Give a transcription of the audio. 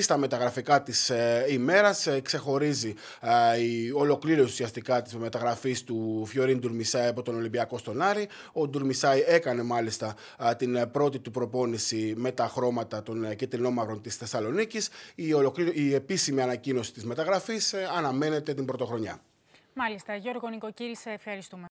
Στα μεταγραφικά της ε, ημέρας ε, ξεχωρίζει ε, η ολοκλήρωση ουσιαστικά της μεταγραφής του Φιωρίν Ντουρμισάη από τον Ολυμπιακό στον Άρη. Ο Ντουρμισάη έκανε μάλιστα ε, την πρώτη του προπόνηση με τα χρώματα των κεντρινόμαυρων της Θεσσαλονίκης. Η, ολοκλήρω... η επίσημη ανακοίνωση της μεταγραφής αναμένεται την πρωτοχρονιά. Μάλιστα. Γιώργο Νικοκύρη, ευχαριστούμε.